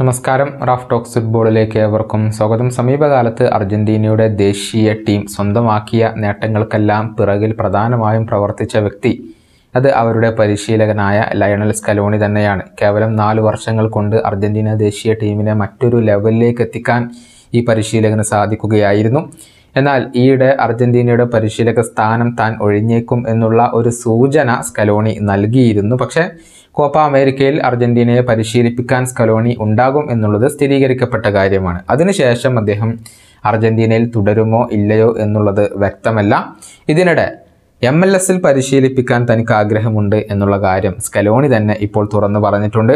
നമസ്കാരം Raf talks ഫുട്ബോളിലേക്ക് ഏവർക്കും സ്വാഗതം സമീപകാലത്ത് അർജന്റീനയുടെ ദേശീയ ടീം സ്വന്തമാക്കിയ നേട്ടങ്ങൾക്കെല്ലാം പിറകിൽ പ്രധാനമായും പ്രവർത്തിച്ച വ്യക്തി അത് അവരുടെ പരിശീലകനായ ലയണൽ സ്കലോണി തന്നെയാണ് കേവലം നാല് വർഷങ്ങൾ കൊണ്ട് അർജന്റീന ദേശീയ ടീമിനെ മറ്റൊരു ലെവലിലേക്ക് എത്തിക്കാൻ ഈ പരിശീലകന് സാധിക്കുകയായിരുന്നു എന്നാൽ ഈയിടെ അർജന്റീനയുടെ പരിശീലക സ്ഥാനം താൻ ഒഴിഞ്ഞേക്കും എന്നുള്ള ഒരു സൂചന സ്കലോണി നൽകിയിരുന്നു പക്ഷേ കോപ്പ അമേരിക്കയിൽ അർജന്റീനയെ പരിശീലിപ്പിക്കാൻ സ്കലോണി ഉണ്ടാകും എന്നുള്ളത് സ്ഥിരീകരിക്കപ്പെട്ട കാര്യമാണ് അതിനുശേഷം അദ്ദേഹം അർജന്റീനയിൽ തുടരുമോ ഇല്ലയോ എന്നുള്ളത് വ്യക്തമല്ല ഇതിനിടെ എം എൽ എസിൽ പരിശീലിപ്പിക്കാൻ തനിക്ക് ആഗ്രഹമുണ്ട് എന്നുള്ള കാര്യം സ്കലോണി തന്നെ ഇപ്പോൾ തുറന്നു പറഞ്ഞിട്ടുണ്ട്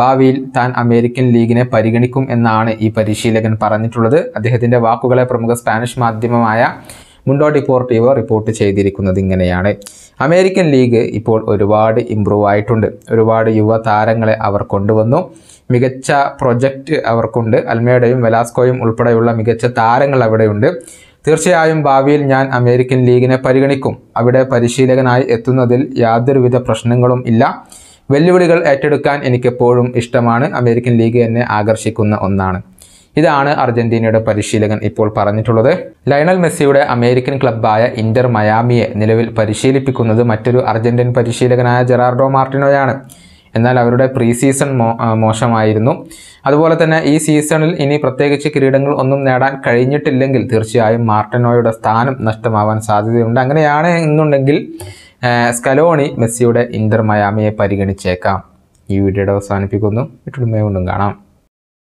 ഭാവിയിൽ താൻ അമേരിക്കൻ ലീഗിനെ പരിഗണിക്കും എന്നാണ് ഈ പരിശീലകൻ പറഞ്ഞിട്ടുള്ളത് അദ്ദേഹത്തിൻ്റെ വാക്കുകളെ പ്രമുഖ സ്പാനിഷ് മാധ്യമമായ മുണ്ടോ ഡിപ്പോർട്ടീവ് റിപ്പോർട്ട് ചെയ്തിരിക്കുന്നത് ഇങ്ങനെയാണ് അമേരിക്കൻ ലീഗ് ഇപ്പോൾ ഒരുപാട് ഇമ്പ്രൂവ് ആയിട്ടുണ്ട് ഒരുപാട് യുവ താരങ്ങളെ അവർ കൊണ്ടുവന്നു മികച്ച പ്രൊജക്റ്റ് അവർക്കുണ്ട് അൽമേഡയും വെലാസ്കോയും ഉൾപ്പെടെയുള്ള മികച്ച താരങ്ങൾ അവിടെയുണ്ട് തീർച്ചയായും ഭാവിയിൽ ഞാൻ അമേരിക്കൻ ലീഗിനെ പരിഗണിക്കും അവിടെ പരിശീലകനായി എത്തുന്നതിൽ യാതൊരുവിധ പ്രശ്നങ്ങളും ഇല്ല വെല്ലുവിളികൾ ഏറ്റെടുക്കാൻ എനിക്കെപ്പോഴും ഇഷ്ടമാണ് അമേരിക്കൻ ലീഗ് എന്നെ ആകർഷിക്കുന്ന ഒന്നാണ് ഇതാണ് അർജന്റീനയുടെ പരിശീലകൻ ഇപ്പോൾ പറഞ്ഞിട്ടുള്ളത് ലയണൽ മെസ്സിയുടെ അമേരിക്കൻ ക്ലബ്ബായ ഇന്റർ മയാമിയെ നിലവിൽ പരിശീലിപ്പിക്കുന്നത് മറ്റൊരു അർജന്റീൻ പരിശീലകനായ ജെറാർഡോ മാർട്ടിനോയാണ് എന്നാൽ അവരുടെ പ്രീ സീസൺ മോശമായിരുന്നു അതുപോലെ തന്നെ ഈ സീസണിൽ ഇനി പ്രത്യേകിച്ച് കിരീടങ്ങൾ ഒന്നും നേടാൻ കഴിഞ്ഞിട്ടില്ലെങ്കിൽ തീർച്ചയായും മാർട്ടിനോയുടെ സ്ഥാനം നഷ്ടമാവാൻ സാധ്യതയുണ്ട് അങ്ങനെയാണ് എന്നുണ്ടെങ്കിൽ സ്കലോണി മെസ്സിയുടെ ഇന്റർ മയാമിയെ പരിഗണിച്ചേക്കാം ഈ വീഡിയോയുടെ അവസാനിപ്പിക്കുന്നു വീട്ടിൽ കൊണ്ടും കാണാം